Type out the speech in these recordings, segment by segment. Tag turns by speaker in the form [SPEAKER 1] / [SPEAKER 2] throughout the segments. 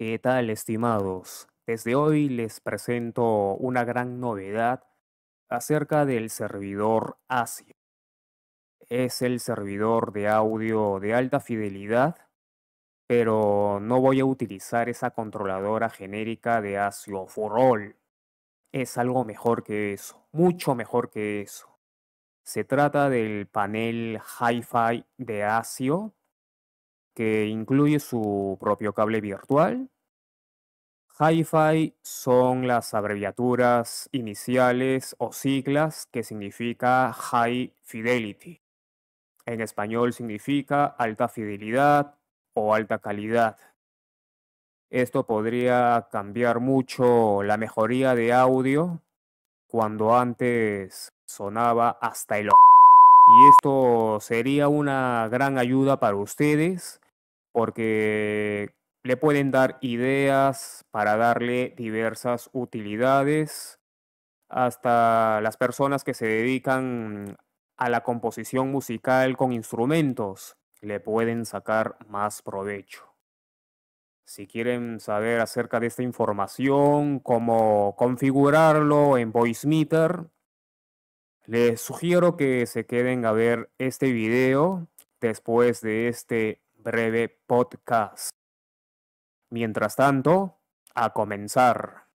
[SPEAKER 1] ¿Qué tal, estimados? Desde hoy les presento una gran novedad acerca del servidor ASIO. Es el servidor de audio de alta fidelidad, pero no voy a utilizar esa controladora genérica de ASIO for all. Es algo mejor que eso, mucho mejor que eso. Se trata del panel Hi-Fi de ASIO que incluye su propio cable virtual. Hi-Fi son las abreviaturas iniciales o siglas que significa High Fidelity. En español significa alta fidelidad o alta calidad. Esto podría cambiar mucho la mejoría de audio cuando antes sonaba hasta el... Y esto sería una gran ayuda para ustedes porque le pueden dar ideas para darle diversas utilidades, hasta las personas que se dedican a la composición musical con instrumentos le pueden sacar más provecho. Si quieren saber acerca de esta información, cómo configurarlo en VoiceMeter, les sugiero que se queden a ver este video después de este breve podcast. Mientras tanto, a comenzar.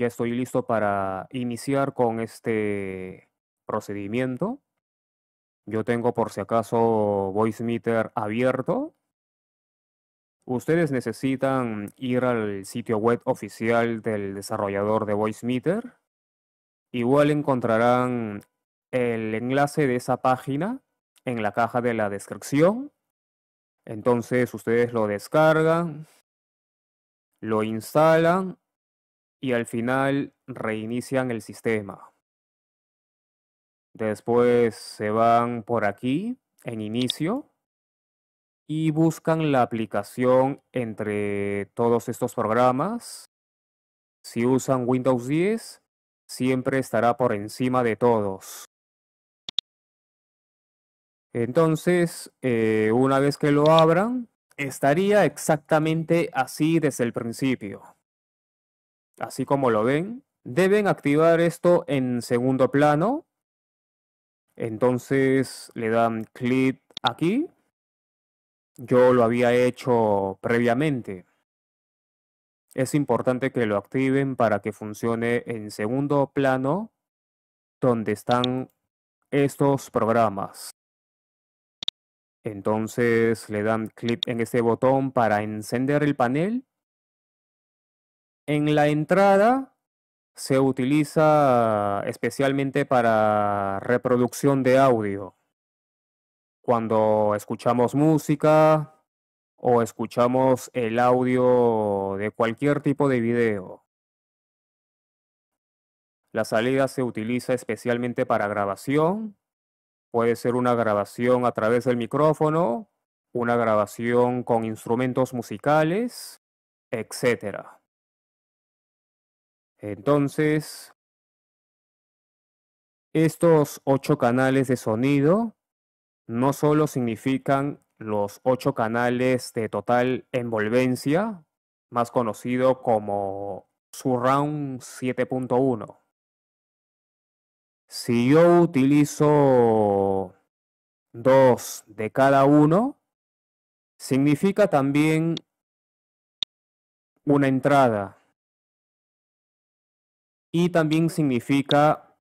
[SPEAKER 1] ya estoy listo para iniciar con este procedimiento. Yo tengo por si acaso VoiceMeter abierto. Ustedes necesitan ir al sitio web oficial del desarrollador de VoiceMeter. Igual encontrarán el enlace de esa página en la caja de la descripción. Entonces ustedes lo descargan, lo instalan y al final reinician el sistema. Después se van por aquí, en inicio, y buscan la aplicación entre todos estos programas. Si usan Windows 10, siempre estará por encima de todos. Entonces, eh, una vez que lo abran, estaría exactamente así desde el principio así como lo ven, deben activar esto en segundo plano. Entonces le dan clic aquí. Yo lo había hecho previamente. Es importante que lo activen para que funcione en segundo plano donde están estos programas. Entonces le dan clic en este botón para encender el panel en la entrada se utiliza especialmente para reproducción de audio. Cuando escuchamos música o escuchamos el audio de cualquier tipo de video. La salida se utiliza especialmente para grabación. Puede ser una grabación a través del micrófono, una grabación con instrumentos
[SPEAKER 2] musicales, etc. Entonces, estos ocho canales de sonido
[SPEAKER 1] no solo significan los ocho canales de total envolvencia, más conocido como Surround
[SPEAKER 2] 7.1. Si yo utilizo dos de cada uno, significa también una entrada y también significa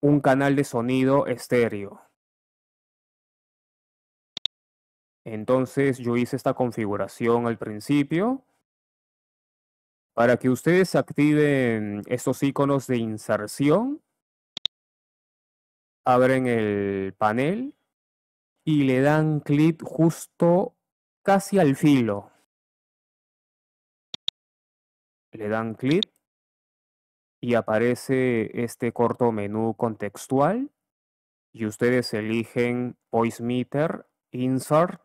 [SPEAKER 2] un canal de sonido estéreo. Entonces yo hice esta configuración al principio. Para que ustedes activen
[SPEAKER 1] estos iconos de inserción, abren el
[SPEAKER 2] panel y le dan clic justo casi al filo. Le dan clic y aparece este corto menú contextual y ustedes eligen Voice Insert,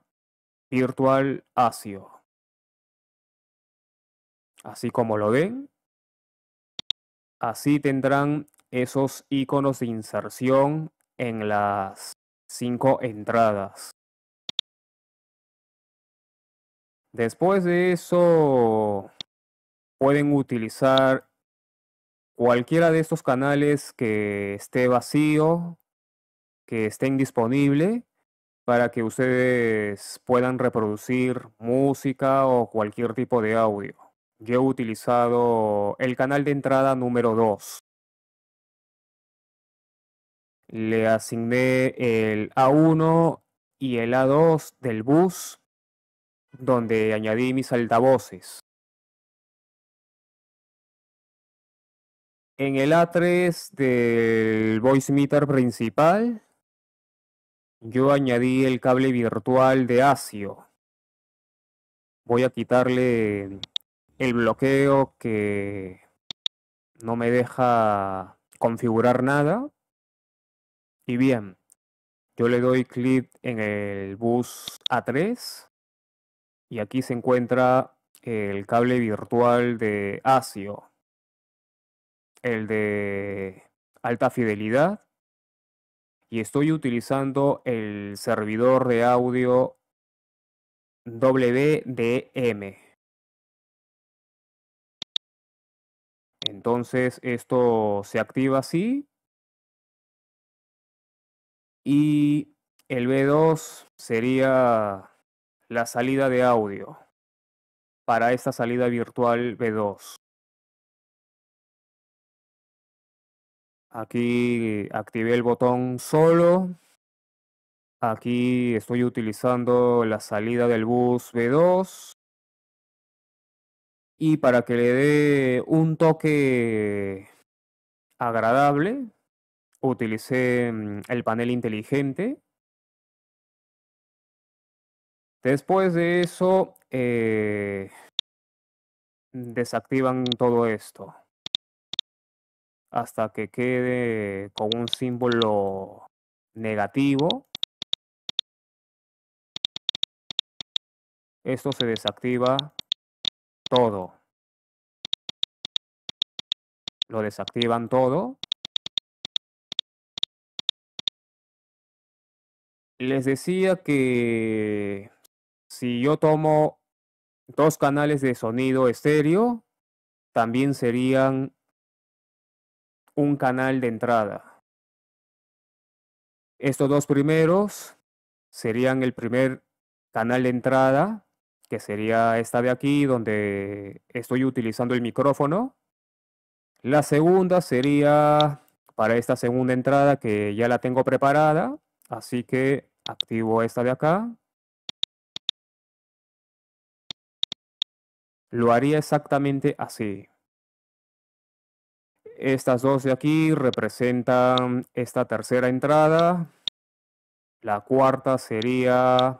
[SPEAKER 2] Virtual ASIO. Así como lo ven,
[SPEAKER 1] así tendrán esos iconos de inserción en las
[SPEAKER 2] cinco entradas. Después de eso, pueden utilizar
[SPEAKER 1] cualquiera de estos canales que esté vacío, que esté indisponible, para que ustedes puedan reproducir música o cualquier tipo de audio. Yo he utilizado el canal de entrada número
[SPEAKER 2] 2. Le asigné el A1 y el A2 del bus, donde añadí mis altavoces. en el A3 del voice meter principal,
[SPEAKER 1] yo añadí el cable virtual de ASIO. Voy a quitarle el bloqueo que no me deja configurar nada. Y bien, yo le doy clic en el bus A3 y aquí se encuentra el cable virtual de ASIO el de alta fidelidad y estoy utilizando
[SPEAKER 2] el servidor de audio WDM. Entonces esto se activa así
[SPEAKER 1] y el B2 sería la salida de audio
[SPEAKER 2] para esta salida virtual B2. Aquí activé el botón solo.
[SPEAKER 1] Aquí estoy utilizando la salida del bus B2. Y para que le dé un toque
[SPEAKER 2] agradable, utilicé mm, el panel inteligente. Después de eso, eh, desactivan todo esto hasta que quede con un símbolo negativo. Esto se desactiva todo. Lo desactivan todo. Les decía que si yo tomo dos canales de sonido estéreo, también serían un canal de entrada. Estos dos
[SPEAKER 1] primeros serían el primer canal de entrada, que sería esta de aquí, donde estoy utilizando el micrófono. La segunda sería para esta segunda entrada que ya la tengo preparada,
[SPEAKER 2] así que activo esta de acá. Lo haría exactamente así.
[SPEAKER 1] Estas dos de aquí representan esta tercera entrada. La cuarta sería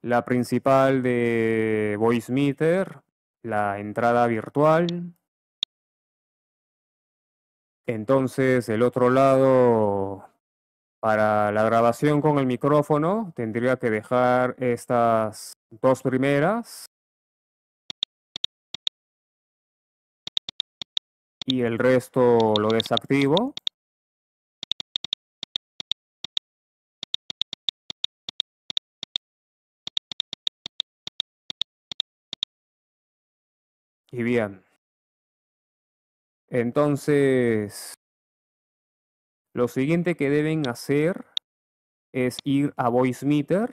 [SPEAKER 1] la principal de VoiceMeter, la entrada virtual. Entonces, el otro lado, para la grabación
[SPEAKER 2] con el micrófono, tendría que dejar estas dos primeras y el resto lo desactivo. Y bien. Entonces, lo siguiente que deben hacer es ir a VoiceMeter.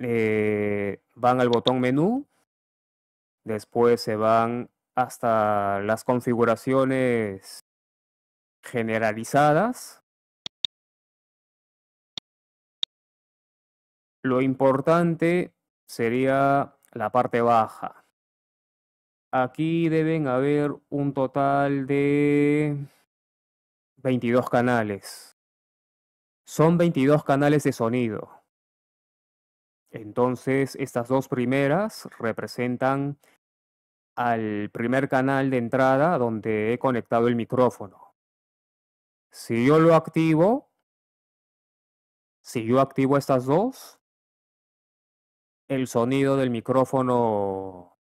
[SPEAKER 2] Eh, van al botón menú Después se van hasta las configuraciones generalizadas. Lo importante sería la parte baja. Aquí
[SPEAKER 1] deben haber un total de 22 canales. Son 22 canales de sonido. Entonces, estas dos primeras representan al primer canal de entrada donde he conectado el micrófono. Si yo lo
[SPEAKER 2] activo, si yo activo estas dos, el sonido del micrófono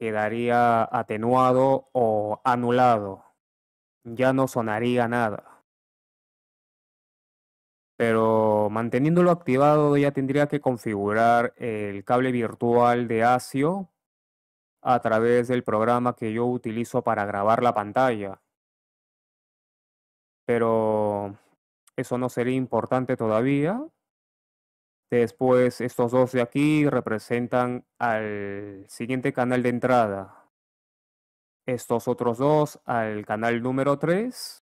[SPEAKER 2] quedaría
[SPEAKER 1] atenuado o anulado. Ya no sonaría nada pero manteniéndolo activado ya tendría que configurar el cable virtual de ASIO a través del programa que yo utilizo para grabar la pantalla. Pero eso no sería importante todavía. Después estos dos de aquí representan al siguiente canal de entrada. Estos otros dos al canal número 3.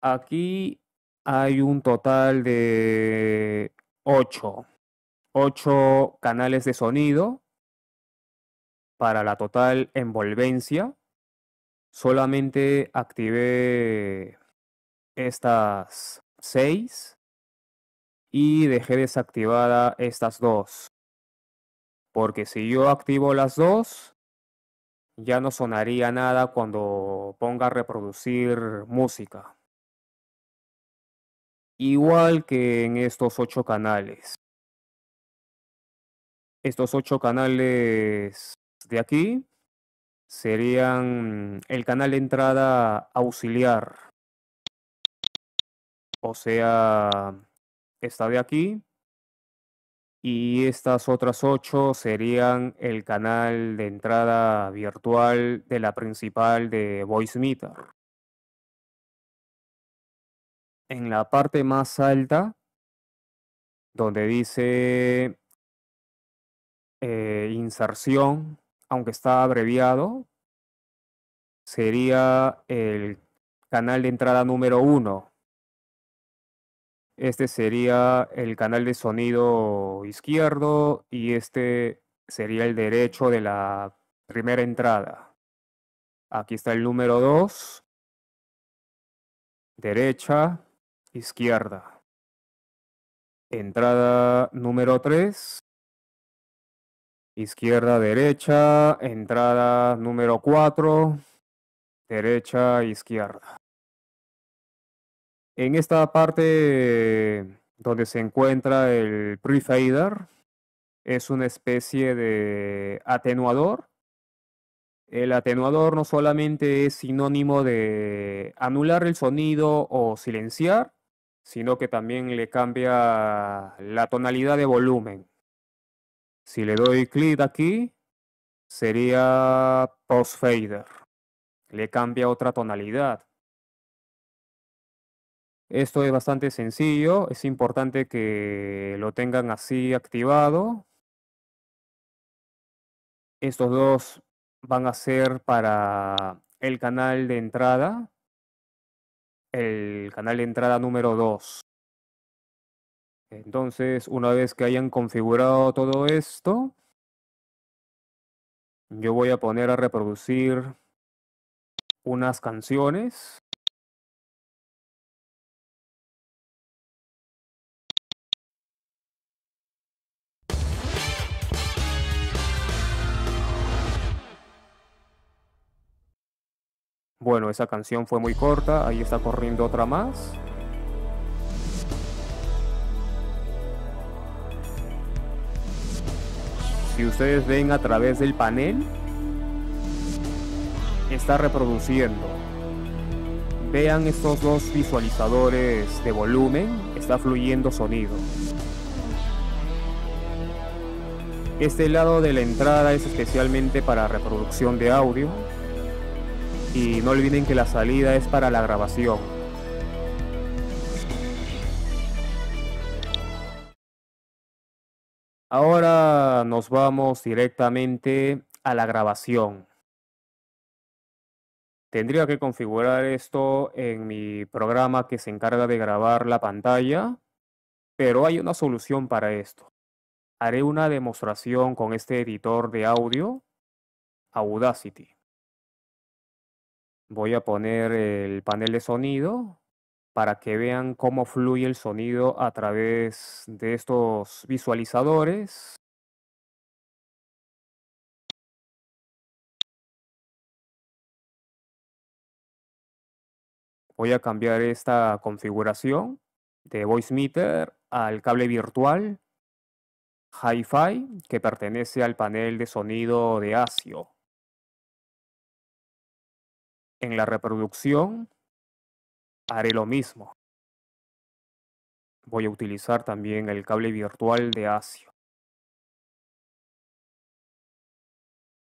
[SPEAKER 1] Aquí hay un total de ocho, ocho canales de sonido para la total envolvencia. Solamente activé estas seis y dejé desactivada estas dos. Porque si yo activo las dos, ya no sonaría nada cuando ponga a reproducir música
[SPEAKER 2] igual que en estos ocho canales. Estos ocho canales de aquí
[SPEAKER 1] serían el canal de entrada auxiliar. O sea, esta de aquí. Y estas otras ocho serían el canal de entrada
[SPEAKER 2] virtual de la principal de VoiceMeter en la parte más alta, donde dice eh, inserción, aunque está
[SPEAKER 1] abreviado, sería el canal de entrada número 1. Este sería el canal de sonido izquierdo y este sería el derecho de la primera
[SPEAKER 2] entrada. Aquí está el número 2, derecha, izquierda. Entrada
[SPEAKER 1] número 3. Izquierda, derecha. Entrada número 4. Derecha, izquierda. En esta parte donde se encuentra el prefader, es una especie de atenuador. El atenuador no solamente es sinónimo de anular el sonido o silenciar, sino que también le cambia la tonalidad de volumen. Si le doy clic aquí, sería post fader. Le cambia otra tonalidad. Esto es bastante sencillo, es importante que lo tengan así activado. Estos dos van a ser para el canal de entrada, el canal de entrada número 2. Entonces, una vez que hayan configurado todo esto, yo voy a poner
[SPEAKER 2] a reproducir unas canciones
[SPEAKER 1] Bueno, esa canción fue muy corta, ahí está corriendo otra más. Si ustedes ven a través del panel, está reproduciendo. Vean estos dos visualizadores de volumen, está fluyendo sonido. Este lado de la entrada es especialmente para reproducción de audio, y no olviden que la salida es para la grabación. Ahora nos vamos directamente a la grabación. Tendría que configurar esto en mi programa que se encarga de grabar la pantalla, pero hay una solución para esto. Haré una demostración con este editor de audio, Audacity. Voy a poner el panel de sonido para que vean cómo fluye el sonido a través de estos
[SPEAKER 2] visualizadores. Voy a cambiar esta configuración de Voice Meter al cable virtual Hi-Fi que pertenece al panel de sonido de ASIO en la reproducción haré lo mismo. Voy a utilizar también el cable virtual de ASIO.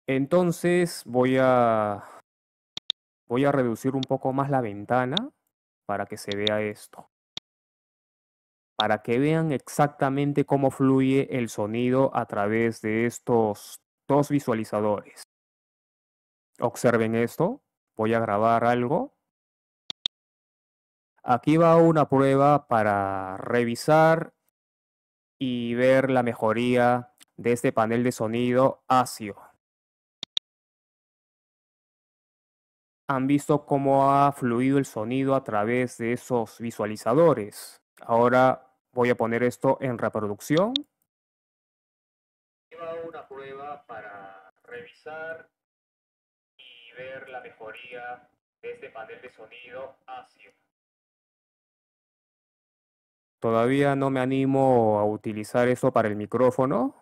[SPEAKER 2] Entonces voy a, voy a reducir un poco más la ventana
[SPEAKER 1] para que se vea esto. Para que vean exactamente cómo fluye el sonido a través de estos dos visualizadores. Observen esto, voy a grabar algo. Aquí va una prueba para revisar y ver la mejoría de este panel de sonido ASIO. Han visto cómo ha fluido el sonido a través de esos visualizadores. Ahora voy a poner esto en reproducción. va una prueba
[SPEAKER 2] para revisar la mejoría de este panel de sonido hacia Todavía no me animo a utilizar eso para el micrófono,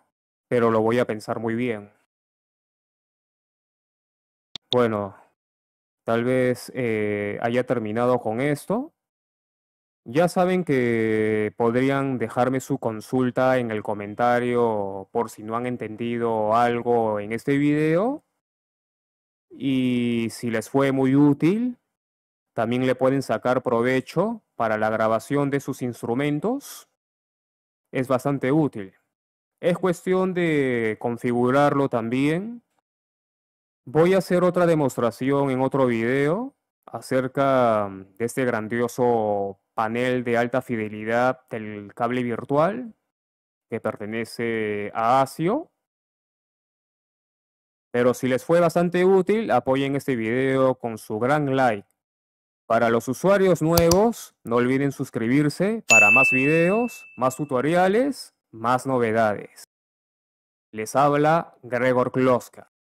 [SPEAKER 2] pero lo voy a pensar muy bien.
[SPEAKER 1] Bueno, tal vez eh, haya terminado con esto. Ya saben que podrían dejarme su consulta en el comentario por si no han entendido algo en este video y si les fue muy útil, también le pueden sacar provecho para la grabación de sus instrumentos. Es bastante útil. Es cuestión de configurarlo también. Voy a hacer otra demostración en otro video acerca de este grandioso panel de alta fidelidad del cable virtual que pertenece a ASIO. Pero si les fue bastante útil, apoyen este video con su gran like. Para los usuarios nuevos, no olviden suscribirse para más videos, más tutoriales, más novedades. Les habla Gregor Kloska.